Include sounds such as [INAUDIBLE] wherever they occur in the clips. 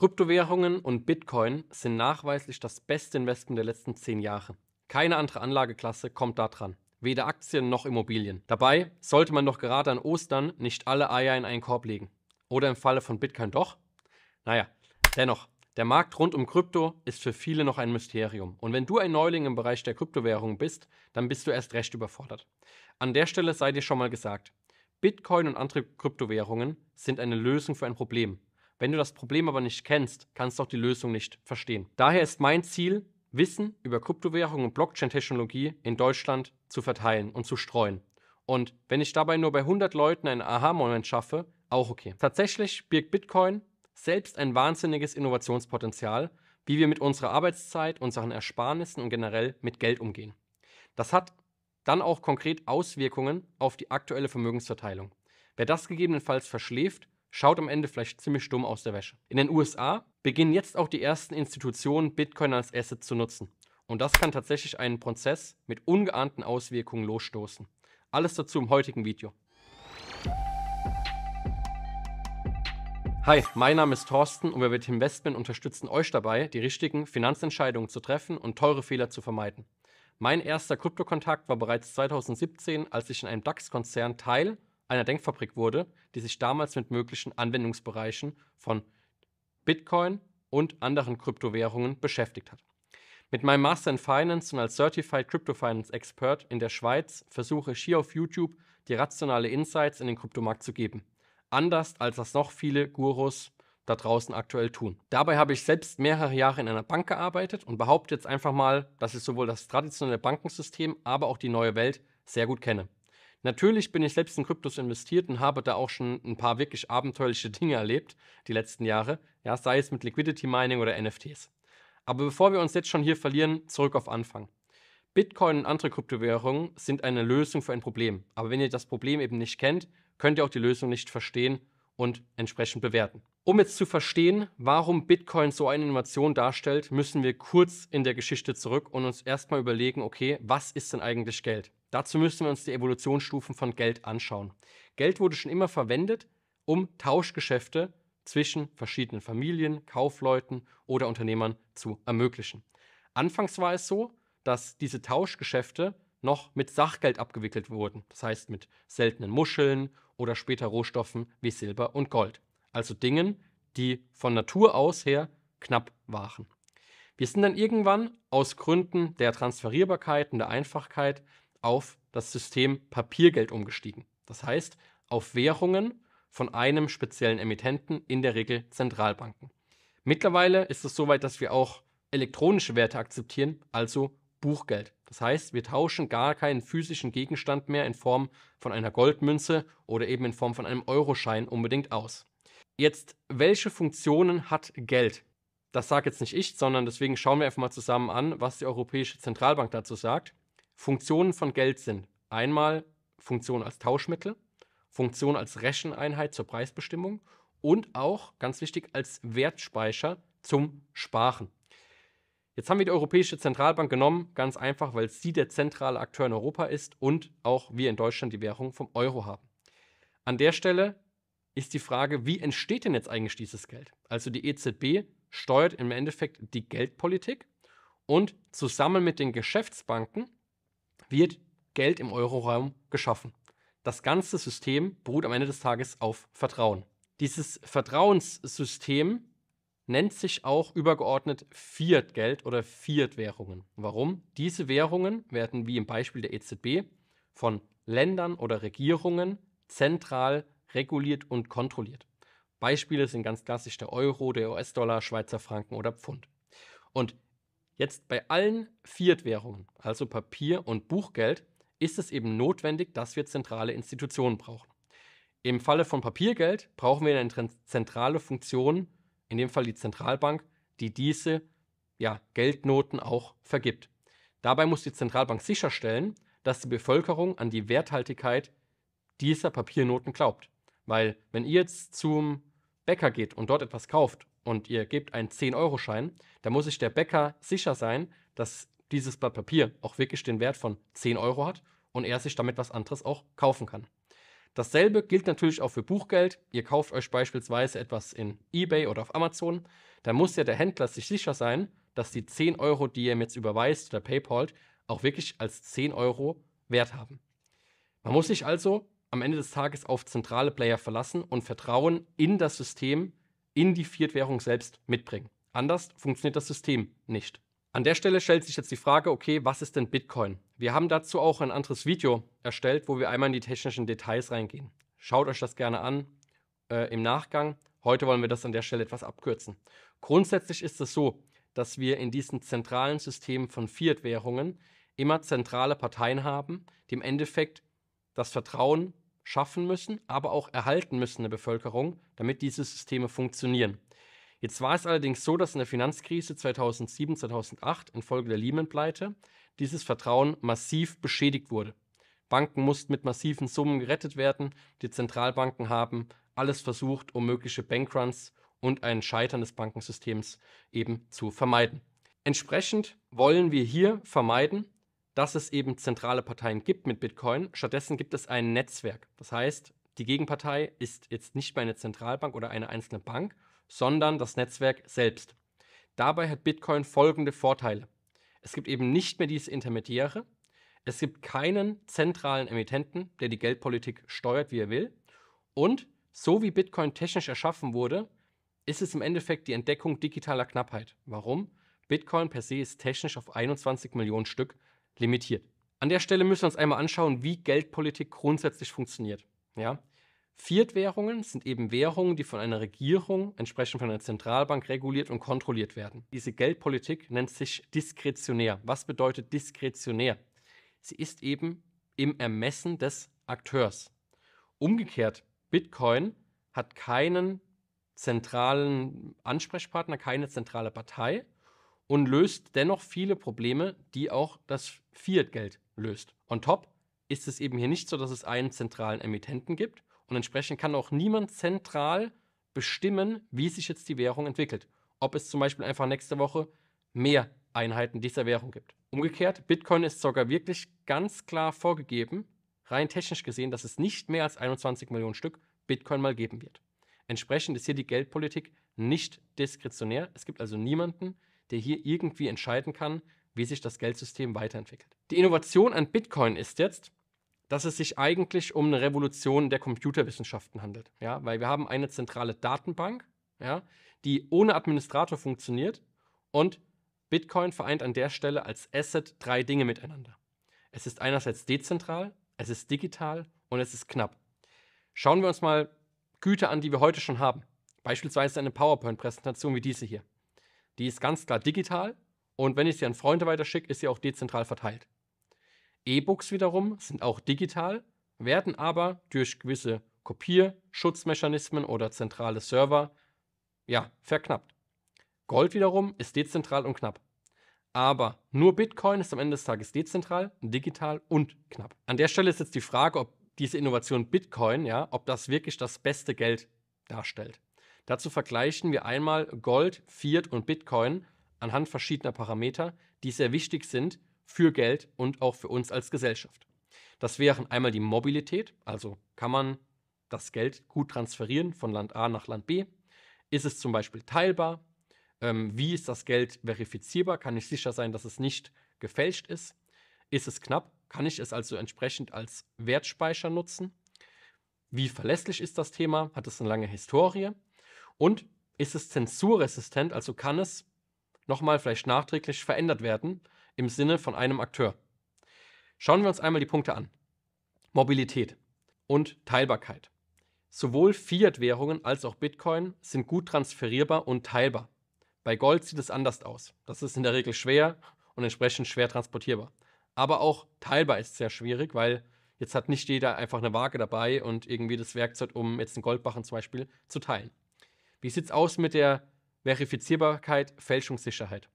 Kryptowährungen und Bitcoin sind nachweislich das beste Investment der letzten zehn Jahre. Keine andere Anlageklasse kommt da dran. Weder Aktien noch Immobilien. Dabei sollte man doch gerade an Ostern nicht alle Eier in einen Korb legen. Oder im Falle von Bitcoin doch? Naja, dennoch, der Markt rund um Krypto ist für viele noch ein Mysterium. Und wenn du ein Neuling im Bereich der Kryptowährungen bist, dann bist du erst recht überfordert. An der Stelle sei dir schon mal gesagt, Bitcoin und andere Kryptowährungen sind eine Lösung für ein Problem, wenn du das Problem aber nicht kennst, kannst du auch die Lösung nicht verstehen. Daher ist mein Ziel, Wissen über Kryptowährungen und Blockchain-Technologie in Deutschland zu verteilen und zu streuen. Und wenn ich dabei nur bei 100 Leuten einen Aha-Moment schaffe, auch okay. Tatsächlich birgt Bitcoin selbst ein wahnsinniges Innovationspotenzial, wie wir mit unserer Arbeitszeit, unseren Ersparnissen und generell mit Geld umgehen. Das hat dann auch konkret Auswirkungen auf die aktuelle Vermögensverteilung. Wer das gegebenenfalls verschläft, schaut am Ende vielleicht ziemlich dumm aus der Wäsche. In den USA beginnen jetzt auch die ersten Institutionen, Bitcoin als Asset zu nutzen. Und das kann tatsächlich einen Prozess mit ungeahnten Auswirkungen losstoßen. Alles dazu im heutigen Video. Hi, mein Name ist Thorsten und wir mit Investment unterstützen euch dabei, die richtigen Finanzentscheidungen zu treffen und teure Fehler zu vermeiden. Mein erster Kryptokontakt war bereits 2017, als ich in einem DAX-Konzern Teil einer Denkfabrik wurde, die sich damals mit möglichen Anwendungsbereichen von Bitcoin und anderen Kryptowährungen beschäftigt hat. Mit meinem Master in Finance und als Certified Crypto Finance Expert in der Schweiz versuche ich hier auf YouTube die rationale Insights in den Kryptomarkt zu geben. Anders als das noch viele Gurus da draußen aktuell tun. Dabei habe ich selbst mehrere Jahre in einer Bank gearbeitet und behaupte jetzt einfach mal, dass ich sowohl das traditionelle Bankensystem, aber auch die neue Welt sehr gut kenne. Natürlich bin ich selbst in Kryptos investiert und habe da auch schon ein paar wirklich abenteuerliche [LAUGHS] Dinge erlebt, die letzten Jahre, ja, sei es mit Liquidity Mining oder NFTs. Aber bevor wir uns jetzt schon hier verlieren, zurück auf Anfang. Bitcoin und andere Kryptowährungen sind eine Lösung für ein Problem. Aber wenn ihr das Problem eben nicht kennt, könnt ihr auch die Lösung nicht verstehen und entsprechend bewerten. Um jetzt zu verstehen, warum Bitcoin so eine Innovation darstellt, müssen wir kurz in der Geschichte zurück und uns erstmal überlegen, okay, was ist denn eigentlich Geld? Dazu müssen wir uns die Evolutionsstufen von Geld anschauen. Geld wurde schon immer verwendet, um Tauschgeschäfte zwischen verschiedenen Familien, Kaufleuten oder Unternehmern zu ermöglichen. Anfangs war es so, dass diese Tauschgeschäfte noch mit Sachgeld abgewickelt wurden, das heißt mit seltenen Muscheln oder später Rohstoffen wie Silber und Gold also Dingen, die von Natur aus her knapp waren. Wir sind dann irgendwann aus Gründen der Transferierbarkeit und der Einfachkeit auf das System Papiergeld umgestiegen. Das heißt, auf Währungen von einem speziellen Emittenten, in der Regel Zentralbanken. Mittlerweile ist es soweit, dass wir auch elektronische Werte akzeptieren, also Buchgeld. Das heißt, wir tauschen gar keinen physischen Gegenstand mehr in Form von einer Goldmünze oder eben in Form von einem Euroschein unbedingt aus. Jetzt, welche Funktionen hat Geld? Das sage jetzt nicht ich, sondern deswegen schauen wir einfach mal zusammen an, was die Europäische Zentralbank dazu sagt. Funktionen von Geld sind einmal Funktion als Tauschmittel, Funktion als Recheneinheit zur Preisbestimmung und auch, ganz wichtig, als Wertspeicher zum Sparen. Jetzt haben wir die Europäische Zentralbank genommen, ganz einfach, weil sie der zentrale Akteur in Europa ist und auch wir in Deutschland die Währung vom Euro haben. An der Stelle ist die Frage, wie entsteht denn jetzt eigentlich dieses Geld? Also die EZB steuert im Endeffekt die Geldpolitik und zusammen mit den Geschäftsbanken wird Geld im Euroraum geschaffen. Das ganze System beruht am Ende des Tages auf Vertrauen. Dieses Vertrauenssystem nennt sich auch übergeordnet Fiat-Geld oder Fiat-Währungen. Warum? Diese Währungen werden wie im Beispiel der EZB von Ländern oder Regierungen zentral reguliert und kontrolliert. Beispiele sind ganz klassisch der Euro, der US-Dollar, Schweizer Franken oder Pfund. Und jetzt bei allen Fiat-Währungen, also Papier und Buchgeld, ist es eben notwendig, dass wir zentrale Institutionen brauchen. Im Falle von Papiergeld brauchen wir eine zentrale Funktion, in dem Fall die Zentralbank, die diese ja, Geldnoten auch vergibt. Dabei muss die Zentralbank sicherstellen, dass die Bevölkerung an die Werthaltigkeit dieser Papiernoten glaubt. Weil wenn ihr jetzt zum Bäcker geht und dort etwas kauft und ihr gebt einen 10-Euro-Schein, dann muss sich der Bäcker sicher sein, dass dieses Blatt Papier auch wirklich den Wert von 10 Euro hat und er sich damit was anderes auch kaufen kann. Dasselbe gilt natürlich auch für Buchgeld. Ihr kauft euch beispielsweise etwas in eBay oder auf Amazon, dann muss ja der Händler sich sicher sein, dass die 10 Euro, die ihr ihm jetzt überweist oder PayPal, auch wirklich als 10 Euro Wert haben. Man muss sich also am Ende des Tages auf zentrale Player verlassen und Vertrauen in das System, in die Fiat-Währung selbst mitbringen. Anders funktioniert das System nicht. An der Stelle stellt sich jetzt die Frage, okay, was ist denn Bitcoin? Wir haben dazu auch ein anderes Video erstellt, wo wir einmal in die technischen Details reingehen. Schaut euch das gerne an äh, im Nachgang. Heute wollen wir das an der Stelle etwas abkürzen. Grundsätzlich ist es so, dass wir in diesen zentralen Systemen von Fiat-Währungen immer zentrale Parteien haben, die im Endeffekt das Vertrauen schaffen müssen, aber auch erhalten müssen der Bevölkerung, damit diese Systeme funktionieren. Jetzt war es allerdings so, dass in der Finanzkrise 2007, 2008 infolge der Lehman-Pleite dieses Vertrauen massiv beschädigt wurde. Banken mussten mit massiven Summen gerettet werden. Die Zentralbanken haben alles versucht, um mögliche Bankruns und ein Scheitern des Bankensystems eben zu vermeiden. Entsprechend wollen wir hier vermeiden, dass es eben zentrale Parteien gibt mit Bitcoin. Stattdessen gibt es ein Netzwerk. Das heißt, die Gegenpartei ist jetzt nicht mehr eine Zentralbank oder eine einzelne Bank, sondern das Netzwerk selbst. Dabei hat Bitcoin folgende Vorteile. Es gibt eben nicht mehr diese Intermediäre. Es gibt keinen zentralen Emittenten, der die Geldpolitik steuert, wie er will. Und so wie Bitcoin technisch erschaffen wurde, ist es im Endeffekt die Entdeckung digitaler Knappheit. Warum? Bitcoin per se ist technisch auf 21 Millionen Stück limitiert. An der Stelle müssen wir uns einmal anschauen, wie Geldpolitik grundsätzlich funktioniert. Ja? Fiat-Währungen sind eben Währungen, die von einer Regierung, entsprechend von einer Zentralbank reguliert und kontrolliert werden. Diese Geldpolitik nennt sich diskretionär. Was bedeutet diskretionär? Sie ist eben im Ermessen des Akteurs. Umgekehrt, Bitcoin hat keinen zentralen Ansprechpartner, keine zentrale Partei, und löst dennoch viele Probleme, die auch das Fiat-Geld löst. On top ist es eben hier nicht so, dass es einen zentralen Emittenten gibt und entsprechend kann auch niemand zentral bestimmen, wie sich jetzt die Währung entwickelt. Ob es zum Beispiel einfach nächste Woche mehr Einheiten dieser Währung gibt. Umgekehrt, Bitcoin ist sogar wirklich ganz klar vorgegeben, rein technisch gesehen, dass es nicht mehr als 21 Millionen Stück Bitcoin mal geben wird. Entsprechend ist hier die Geldpolitik nicht diskretionär. Es gibt also niemanden, der hier irgendwie entscheiden kann, wie sich das Geldsystem weiterentwickelt. Die Innovation an Bitcoin ist jetzt, dass es sich eigentlich um eine Revolution der Computerwissenschaften handelt. Ja, weil wir haben eine zentrale Datenbank, ja, die ohne Administrator funktioniert und Bitcoin vereint an der Stelle als Asset drei Dinge miteinander. Es ist einerseits dezentral, es ist digital und es ist knapp. Schauen wir uns mal Güter an, die wir heute schon haben. Beispielsweise eine PowerPoint-Präsentation wie diese hier die ist ganz klar digital und wenn ich sie an Freunde weiterschicke, ist sie auch dezentral verteilt. E-Books wiederum sind auch digital, werden aber durch gewisse Kopierschutzmechanismen oder zentrale Server ja, verknappt. Gold wiederum ist dezentral und knapp. Aber nur Bitcoin ist am Ende des Tages dezentral, digital und knapp. An der Stelle ist jetzt die Frage, ob diese Innovation Bitcoin, ja, ob das wirklich das beste Geld darstellt. Dazu vergleichen wir einmal Gold, Fiat und Bitcoin anhand verschiedener Parameter, die sehr wichtig sind für Geld und auch für uns als Gesellschaft. Das wären einmal die Mobilität, also kann man das Geld gut transferieren von Land A nach Land B? Ist es zum Beispiel teilbar? Ähm, wie ist das Geld verifizierbar? Kann ich sicher sein, dass es nicht gefälscht ist? Ist es knapp? Kann ich es also entsprechend als Wertspeicher nutzen? Wie verlässlich ist das Thema? Hat es eine lange Historie? Und ist es zensurresistent, also kann es nochmal vielleicht nachträglich verändert werden im Sinne von einem Akteur. Schauen wir uns einmal die Punkte an. Mobilität und Teilbarkeit. Sowohl Fiat-Währungen als auch Bitcoin sind gut transferierbar und teilbar. Bei Gold sieht es anders aus. Das ist in der Regel schwer und entsprechend schwer transportierbar. Aber auch teilbar ist sehr schwierig, weil jetzt hat nicht jeder einfach eine Waage dabei und irgendwie das Werkzeug, um jetzt einen Goldbarren zum Beispiel zu teilen. Wie sieht es aus mit der Verifizierbarkeit, Fälschungssicherheit?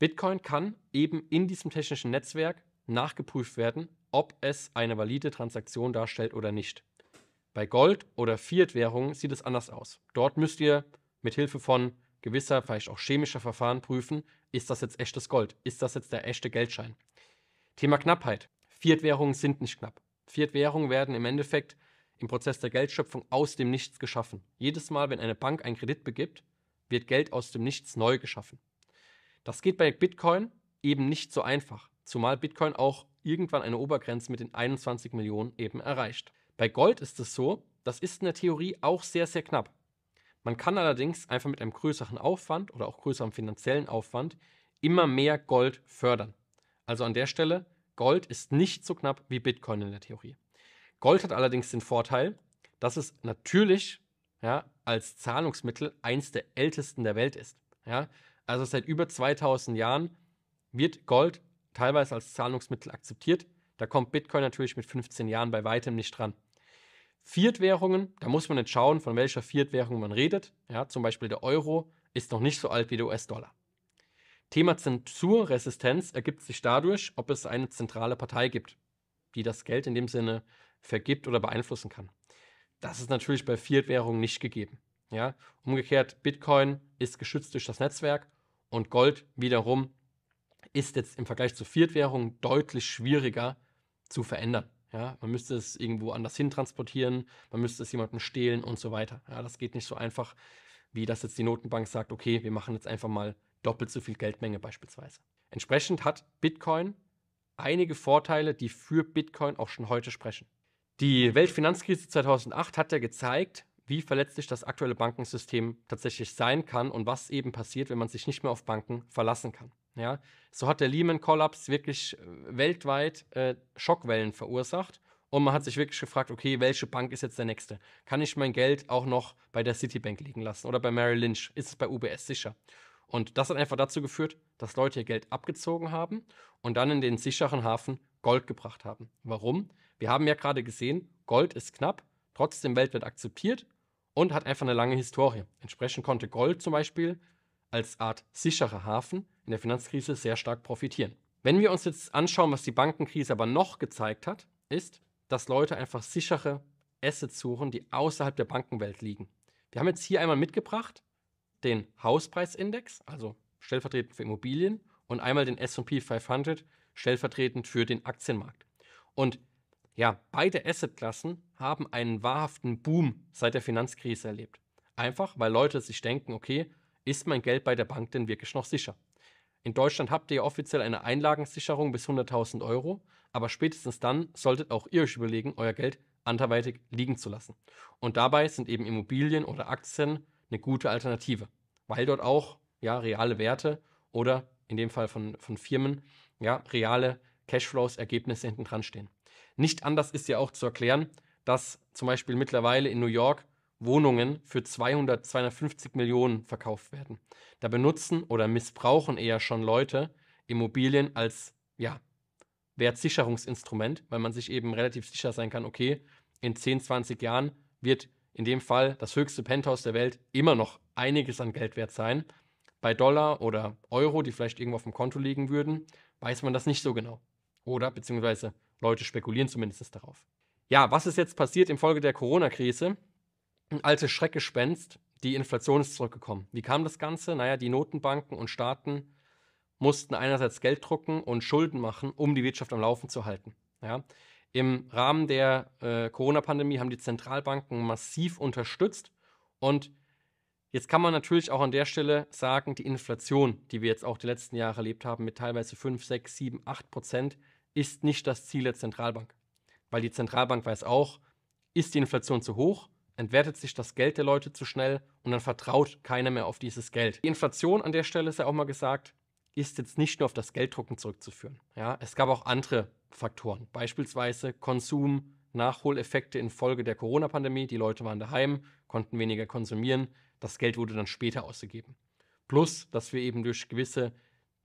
Bitcoin kann eben in diesem technischen Netzwerk nachgeprüft werden, ob es eine valide Transaktion darstellt oder nicht. Bei Gold- oder Fiat-Währungen sieht es anders aus. Dort müsst ihr mit Hilfe von gewisser, vielleicht auch chemischer Verfahren prüfen, ist das jetzt echtes Gold? Ist das jetzt der echte Geldschein? Thema Knappheit. Fiat-Währungen sind nicht knapp. Fiat-Währungen werden im Endeffekt im Prozess der Geldschöpfung aus dem Nichts geschaffen. Jedes Mal, wenn eine Bank einen Kredit begibt, wird Geld aus dem Nichts neu geschaffen. Das geht bei Bitcoin eben nicht so einfach, zumal Bitcoin auch irgendwann eine Obergrenze mit den 21 Millionen eben erreicht. Bei Gold ist es so, das ist in der Theorie auch sehr, sehr knapp. Man kann allerdings einfach mit einem größeren Aufwand oder auch größerem finanziellen Aufwand immer mehr Gold fördern. Also an der Stelle, Gold ist nicht so knapp wie Bitcoin in der Theorie. Gold hat allerdings den Vorteil, dass es natürlich ja, als Zahlungsmittel eins der ältesten der Welt ist. Ja? Also seit über 2000 Jahren wird Gold teilweise als Zahlungsmittel akzeptiert. Da kommt Bitcoin natürlich mit 15 Jahren bei weitem nicht dran. Fiat-Währungen, da muss man jetzt schauen, von welcher Fiat-Währung man redet. Ja, zum Beispiel der Euro ist noch nicht so alt wie der US-Dollar. Thema Zensurresistenz ergibt sich dadurch, ob es eine zentrale Partei gibt, die das Geld in dem Sinne vergibt oder beeinflussen kann. Das ist natürlich bei Fiat-Währungen nicht gegeben. Ja? Umgekehrt, Bitcoin ist geschützt durch das Netzwerk und Gold wiederum ist jetzt im Vergleich zu Fiat-Währungen deutlich schwieriger zu verändern. Ja, man müsste es irgendwo anders hin transportieren, man müsste es jemandem stehlen und so weiter. Ja, das geht nicht so einfach, wie das jetzt die Notenbank sagt, okay, wir machen jetzt einfach mal doppelt so viel Geldmenge beispielsweise. Entsprechend hat Bitcoin einige Vorteile, die für Bitcoin auch schon heute sprechen. Die Weltfinanzkrise 2008 hat ja gezeigt, wie verletzlich das aktuelle Bankensystem tatsächlich sein kann und was eben passiert, wenn man sich nicht mehr auf Banken verlassen kann. Ja, so hat der Lehman-Kollaps wirklich äh, weltweit äh, Schockwellen verursacht und man hat sich wirklich gefragt, okay, welche Bank ist jetzt der nächste? Kann ich mein Geld auch noch bei der Citibank liegen lassen oder bei Merrill Lynch? Ist es bei UBS sicher? Und das hat einfach dazu geführt, dass Leute ihr Geld abgezogen haben und dann in den sicheren Hafen Gold gebracht haben. Warum? Wir haben ja gerade gesehen, Gold ist knapp, trotzdem weltweit akzeptiert und hat einfach eine lange Historie. Entsprechend konnte Gold zum Beispiel als Art sicherer Hafen in der Finanzkrise sehr stark profitieren. Wenn wir uns jetzt anschauen, was die Bankenkrise aber noch gezeigt hat, ist, dass Leute einfach sichere Assets suchen, die außerhalb der Bankenwelt liegen. Wir haben jetzt hier einmal mitgebracht den Hauspreisindex, also stellvertretend für Immobilien, und einmal den SP 500, stellvertretend für den Aktienmarkt. Und ja, beide Assetklassen haben einen wahrhaften Boom seit der Finanzkrise erlebt. Einfach, weil Leute sich denken, okay, ist mein Geld bei der Bank denn wirklich noch sicher? In Deutschland habt ihr offiziell eine Einlagensicherung bis 100.000 Euro, aber spätestens dann solltet auch ihr euch überlegen, euer Geld anderweitig liegen zu lassen. Und dabei sind eben Immobilien oder Aktien eine gute Alternative, weil dort auch ja, reale Werte oder in dem Fall von, von Firmen ja, reale Cashflows, Ergebnisse hinten dran stehen. Nicht anders ist ja auch zu erklären, dass zum Beispiel mittlerweile in New York Wohnungen für 200, 250 Millionen verkauft werden. Da benutzen oder missbrauchen eher schon Leute Immobilien als ja, Wertsicherungsinstrument, weil man sich eben relativ sicher sein kann, okay, in 10, 20 Jahren wird in dem Fall das höchste Penthouse der Welt immer noch einiges an Geld wert sein. Bei Dollar oder Euro, die vielleicht irgendwo auf dem Konto liegen würden, weiß man das nicht so genau. Oder beziehungsweise Leute spekulieren zumindest darauf. Ja, was ist jetzt passiert infolge der Corona-Krise? Ein altes Schreckgespenst, die Inflation ist zurückgekommen. Wie kam das Ganze? Naja, die Notenbanken und Staaten mussten einerseits Geld drucken und Schulden machen, um die Wirtschaft am Laufen zu halten. Ja. Im Rahmen der äh, Corona-Pandemie haben die Zentralbanken massiv unterstützt und Jetzt kann man natürlich auch an der Stelle sagen, die Inflation, die wir jetzt auch die letzten Jahre erlebt haben, mit teilweise 5, 6, 7, 8 Prozent, ist nicht das Ziel der Zentralbank. Weil die Zentralbank weiß auch, ist die Inflation zu hoch, entwertet sich das Geld der Leute zu schnell und dann vertraut keiner mehr auf dieses Geld. Die Inflation an der Stelle ist ja auch mal gesagt, ist jetzt nicht nur auf das Gelddrucken zurückzuführen. Ja, es gab auch andere Faktoren, beispielsweise Konsum, Nachholeffekte infolge der Corona-Pandemie. Die Leute waren daheim, konnten weniger konsumieren. Das Geld wurde dann später ausgegeben. Plus, dass wir eben durch gewisse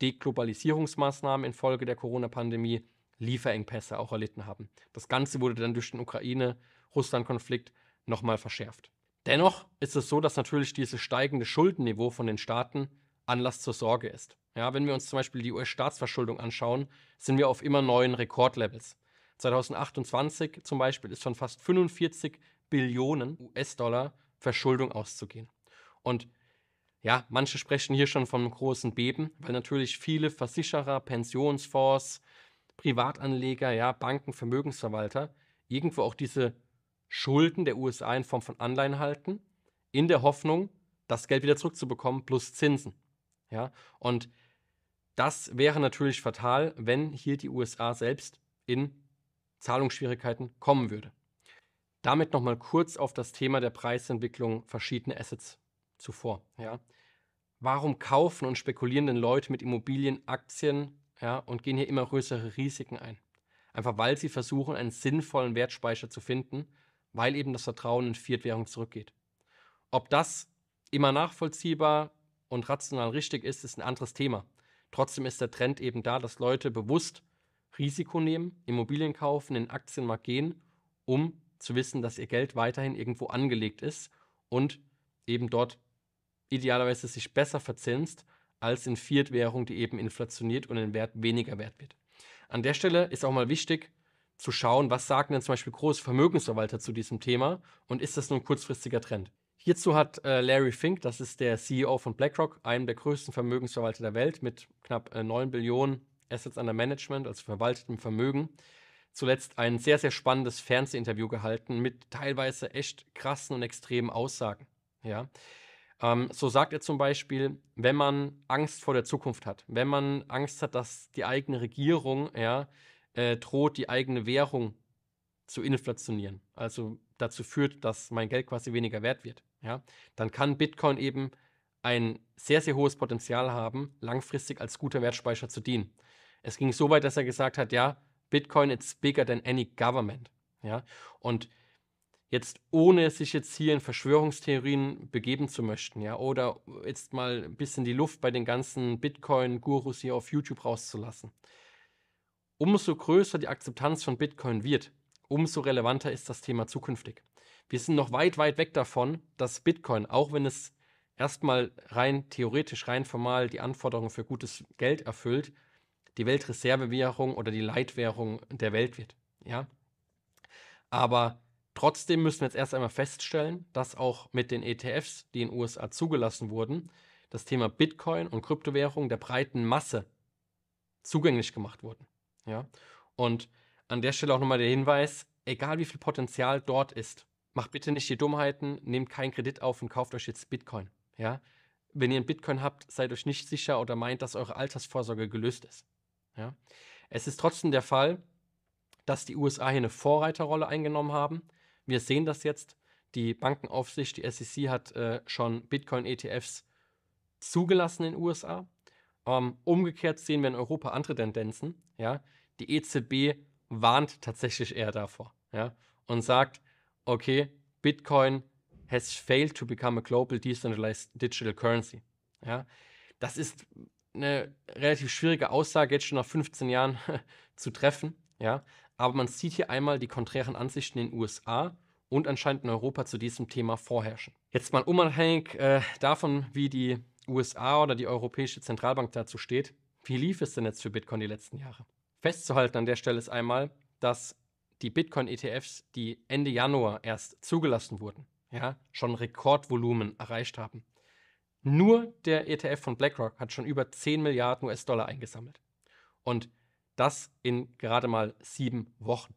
Deglobalisierungsmaßnahmen infolge der Corona-Pandemie Lieferengpässe auch erlitten haben. Das Ganze wurde dann durch den Ukraine-Russland-Konflikt nochmal verschärft. Dennoch ist es so, dass natürlich dieses steigende Schuldenniveau von den Staaten Anlass zur Sorge ist. Ja, wenn wir uns zum Beispiel die US-Staatsverschuldung anschauen, sind wir auf immer neuen Rekordlevels. 2028 zum Beispiel ist von fast 45 Billionen US-Dollar Verschuldung auszugehen. Und ja, manche sprechen hier schon vom großen Beben, weil natürlich viele Versicherer, Pensionsfonds, Privatanleger, ja, Banken, Vermögensverwalter irgendwo auch diese Schulden der USA in Form von Anleihen halten, in der Hoffnung, das Geld wieder zurückzubekommen plus Zinsen. Ja, und das wäre natürlich fatal, wenn hier die USA selbst in Zahlungsschwierigkeiten kommen würde. Damit nochmal kurz auf das Thema der Preisentwicklung verschiedener Assets zuvor. Ja. Warum kaufen und spekulieren denn Leute mit Immobilien, Aktien, ja, und gehen hier immer größere Risiken ein. Einfach weil sie versuchen, einen sinnvollen Wertspeicher zu finden, weil eben das Vertrauen in Fiat-Währung zurückgeht. Ob das immer nachvollziehbar und rational richtig ist, ist ein anderes Thema. Trotzdem ist der Trend eben da, dass Leute bewusst Risiko nehmen, Immobilien kaufen, in den Aktienmarkt gehen, um zu wissen, dass ihr Geld weiterhin irgendwo angelegt ist und eben dort idealerweise sich besser verzinst als in Fiat-Währung, die eben inflationiert und in Wert weniger wert wird. An der Stelle ist auch mal wichtig zu schauen, was sagen denn zum Beispiel große Vermögensverwalter zu diesem Thema und ist das nun ein kurzfristiger Trend. Hierzu hat äh, Larry Fink, das ist der CEO von BlackRock, einem der größten Vermögensverwalter der Welt mit knapp äh, 9 Billionen Assets under Management, also verwaltetem Vermögen, zuletzt ein sehr, sehr spannendes Fernsehinterview gehalten mit teilweise echt krassen und extremen Aussagen. Ja. Ähm, so sagt er zum Beispiel, wenn man Angst vor der Zukunft hat, wenn man Angst hat, dass die eigene Regierung ja, äh, droht, die eigene Währung zu inflationieren, also dazu führt, dass mein Geld quasi weniger wert wird, ja, dann kann Bitcoin eben ein sehr, sehr hohes Potenzial haben, langfristig als guter Wertspeicher zu dienen. Es ging so weit, dass er gesagt hat, ja, Bitcoin is bigger than any government. Ja? Und jetzt ohne sich jetzt hier in Verschwörungstheorien begeben zu möchten, ja, oder jetzt mal ein bisschen die Luft bei den ganzen Bitcoin-Gurus hier auf YouTube rauszulassen. Umso größer die Akzeptanz von Bitcoin wird, umso relevanter ist das Thema zukünftig. Wir sind noch weit, weit weg davon, dass Bitcoin, auch wenn es erstmal rein theoretisch, rein formal die Anforderungen für gutes Geld erfüllt, die Weltreservewährung oder die Leitwährung der Welt wird. Ja? Aber Trotzdem müssen wir jetzt erst einmal feststellen, dass auch mit den ETFs, die in den USA zugelassen wurden, das Thema Bitcoin und Kryptowährung der breiten Masse zugänglich gemacht wurden. Ja? Und an der Stelle auch nochmal der Hinweis, egal wie viel Potenzial dort ist, macht bitte nicht die Dummheiten, nehmt keinen Kredit auf und kauft euch jetzt Bitcoin. Ja? Wenn ihr einen Bitcoin habt, seid euch nicht sicher oder meint, dass eure Altersvorsorge gelöst ist. Ja? Es ist trotzdem der Fall, dass die USA hier eine Vorreiterrolle eingenommen haben wir sehen das jetzt. Die Bankenaufsicht, die SEC, hat äh, schon Bitcoin-ETFs zugelassen in den USA. Ähm, umgekehrt sehen wir in Europa andere Tendenzen. Ja? Die EZB warnt tatsächlich eher davor ja? und sagt, okay, Bitcoin has failed to become a global decentralized digital currency. Ja? Das ist eine relativ schwierige Aussage jetzt schon nach 15 Jahren [LAUGHS] zu treffen. Ja, aber man sieht hier einmal die konträren Ansichten in den USA und anscheinend in Europa zu diesem Thema vorherrschen. Jetzt mal unabhängig äh, davon, wie die USA oder die Europäische Zentralbank dazu steht, wie lief es denn jetzt für Bitcoin die letzten Jahre? Festzuhalten an der Stelle ist einmal, dass die Bitcoin-ETFs, die Ende Januar erst zugelassen wurden, ja, schon Rekordvolumen erreicht haben. Nur der ETF von BlackRock hat schon über 10 Milliarden US-Dollar eingesammelt. Und das in gerade mal sieben Wochen.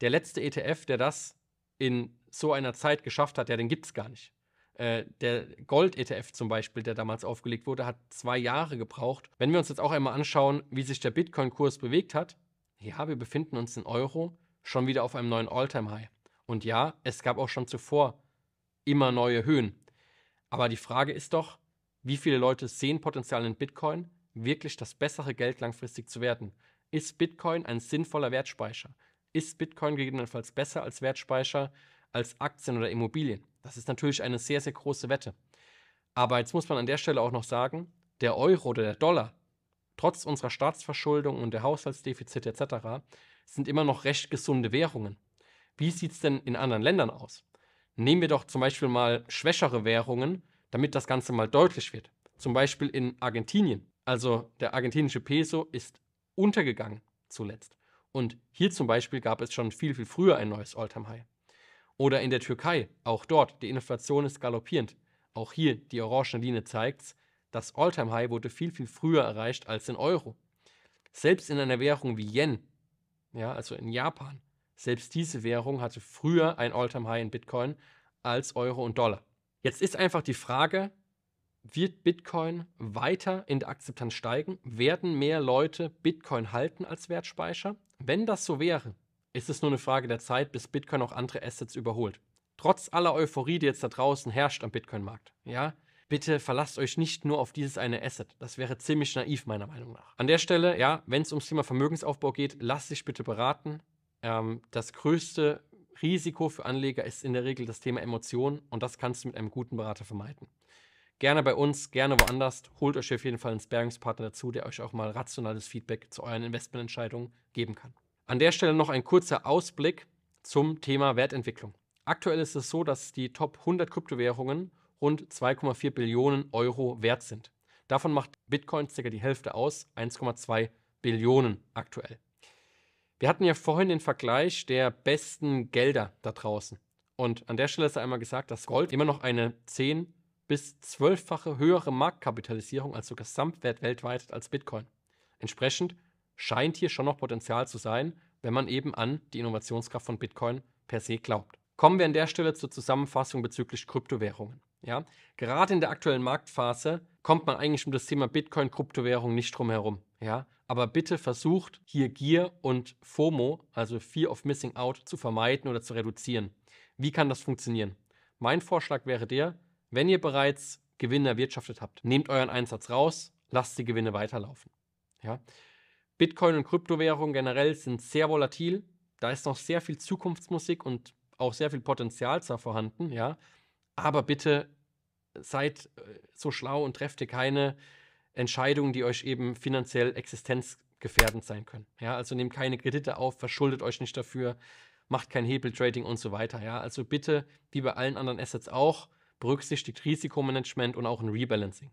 Der letzte ETF, der das in so einer Zeit geschafft hat, ja, den gibt es gar nicht. Äh, der Gold-ETF zum Beispiel, der damals aufgelegt wurde, hat zwei Jahre gebraucht. Wenn wir uns jetzt auch einmal anschauen, wie sich der Bitcoin-Kurs bewegt hat, ja, wir befinden uns in Euro schon wieder auf einem neuen All-Time-High. Und ja, es gab auch schon zuvor immer neue Höhen. Aber die Frage ist doch, wie viele Leute sehen Potenzial in Bitcoin wirklich das bessere Geld langfristig zu werden? Ist Bitcoin ein sinnvoller Wertspeicher? Ist Bitcoin gegebenenfalls besser als Wertspeicher als Aktien oder Immobilien? Das ist natürlich eine sehr, sehr große Wette. Aber jetzt muss man an der Stelle auch noch sagen, der Euro oder der Dollar, trotz unserer Staatsverschuldung und der Haushaltsdefizite etc., sind immer noch recht gesunde Währungen. Wie sieht es denn in anderen Ländern aus? Nehmen wir doch zum Beispiel mal schwächere Währungen, damit das Ganze mal deutlich wird. Zum Beispiel in Argentinien. Also der argentinische Peso ist untergegangen zuletzt. Und hier zum Beispiel gab es schon viel, viel früher ein neues All-Time-High. Oder in der Türkei, auch dort, die Inflation ist galoppierend. Auch hier, die orange Linie zeigt das All-Time-High wurde viel, viel früher erreicht als in Euro. Selbst in einer Währung wie Yen, ja, also in Japan, selbst diese Währung hatte früher ein All-Time-High in Bitcoin als Euro und Dollar. Jetzt ist einfach die Frage, wird Bitcoin weiter in der Akzeptanz steigen? Werden mehr Leute Bitcoin halten als Wertspeicher? Wenn das so wäre, ist es nur eine Frage der Zeit, bis Bitcoin auch andere Assets überholt. Trotz aller Euphorie, die jetzt da draußen herrscht am Bitcoin-Markt, ja, bitte verlasst euch nicht nur auf dieses eine Asset. Das wäre ziemlich naiv, meiner Meinung nach. An der Stelle, ja, wenn es ums Thema Vermögensaufbau geht, lasst dich bitte beraten. Ähm, das größte Risiko für Anleger ist in der Regel das Thema Emotionen und das kannst du mit einem guten Berater vermeiden. Gerne bei uns, gerne woanders. Holt euch auf jeden Fall einen Sparingspartner dazu, der euch auch mal rationales Feedback zu euren Investmententscheidungen geben kann. An der Stelle noch ein kurzer Ausblick zum Thema Wertentwicklung. Aktuell ist es so, dass die Top 100 Kryptowährungen rund 2,4 Billionen Euro wert sind. Davon macht Bitcoin circa die Hälfte aus, 1,2 Billionen aktuell. Wir hatten ja vorhin den Vergleich der besten Gelder da draußen. Und an der Stelle ist einmal gesagt, dass Gold immer noch eine 10 bis zwölffache höhere Marktkapitalisierung als der Gesamtwert weltweit als Bitcoin. Entsprechend scheint hier schon noch Potenzial zu sein, wenn man eben an die Innovationskraft von Bitcoin per se glaubt. Kommen wir an der Stelle zur Zusammenfassung bezüglich Kryptowährungen. Ja, gerade in der aktuellen Marktphase kommt man eigentlich um das Thema Bitcoin, Kryptowährung nicht drum herum. Ja, aber bitte versucht hier Gier und FOMO, also Fear of Missing Out, zu vermeiden oder zu reduzieren. Wie kann das funktionieren? Mein Vorschlag wäre der, wenn ihr bereits Gewinne erwirtschaftet habt, nehmt euren Einsatz raus, lasst die Gewinne weiterlaufen. Ja? Bitcoin und Kryptowährungen generell sind sehr volatil. Da ist noch sehr viel Zukunftsmusik und auch sehr viel Potenzial zwar vorhanden, ja. Aber bitte seid äh, so schlau und trefft ihr keine Entscheidungen, die euch eben finanziell existenzgefährdend sein können. Ja, also nehmt keine Kredite auf, verschuldet euch nicht dafür, macht kein Hebeltrading und so weiter. Ja, also bitte, wie bei allen anderen Assets auch, berücksichtigt Risikomanagement und auch ein Rebalancing.